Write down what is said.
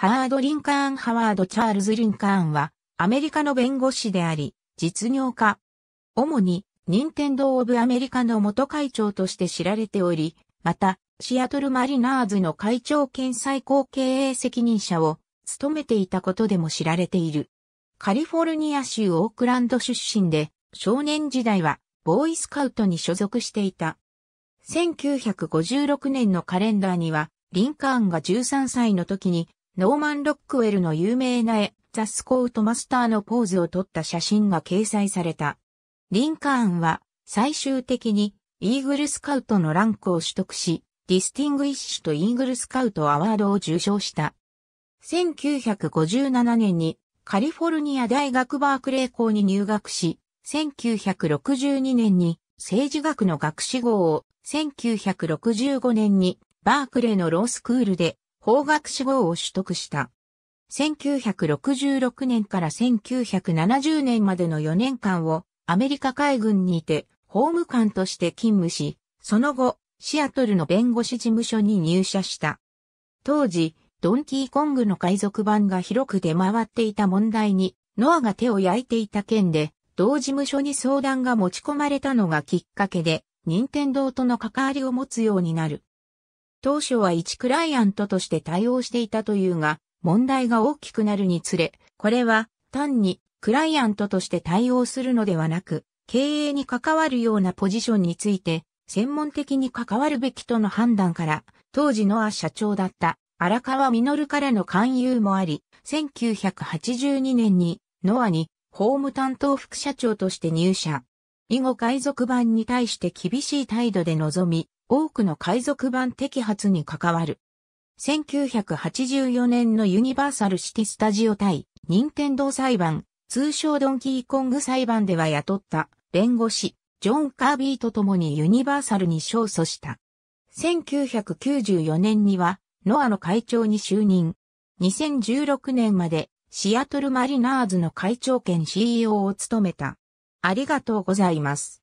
ハワード・リンカーン・ハワード・チャールズ・リンカーンは、アメリカの弁護士であり、実業家。主に、ニンテンドー・オブ・アメリカの元会長として知られており、また、シアトル・マリナーズの会長兼最高経営責任者を務めていたことでも知られている。カリフォルニア州オークランド出身で、少年時代は、ボーイスカウトに所属していた。1956年のカレンダーには、リンカーンが13歳の時にノーマン・ロックウェルの有名な絵、ザ・スコート・マスターのポーズを撮った写真が掲載された。リンカーンは最終的にイーグルスカウトのランクを取得し、ディスティングイッシュとイーグルスカウトアワードを受賞した。1957年にカリフォルニア大学バークレー校に入学し、1962年に政治学の学士号を、1965年にバークレーのロースクールで法学志望を取得した。1966年から1970年までの4年間をアメリカ海軍にて法務官として勤務し、その後、シアトルの弁護士事務所に入社した。当時、ドンキーコングの海賊版が広く出回っていた問題に、ノアが手を焼いていた件で、同事務所に相談が持ち込まれたのがきっかけで、任天堂との関わりを持つようになる。当初は1クライアントとして対応していたというが、問題が大きくなるにつれ、これは単にクライアントとして対応するのではなく、経営に関わるようなポジションについて、専門的に関わるべきとの判断から、当時のア社長だった荒川実からの勧誘もあり、1982年にノアに法務担当副社長として入社。以後海賊版に対して厳しい態度で臨み、多くの海賊版摘発に関わる。1984年のユニバーサルシティスタジオ対、任天堂裁判、通称ドンキーコング裁判では雇った弁護士、ジョン・カービーと共にユニバーサルに勝訴した。1994年には、ノアの会長に就任。2016年まで、シアトルマリナーズの会長兼 CEO を務めた。ありがとうございます。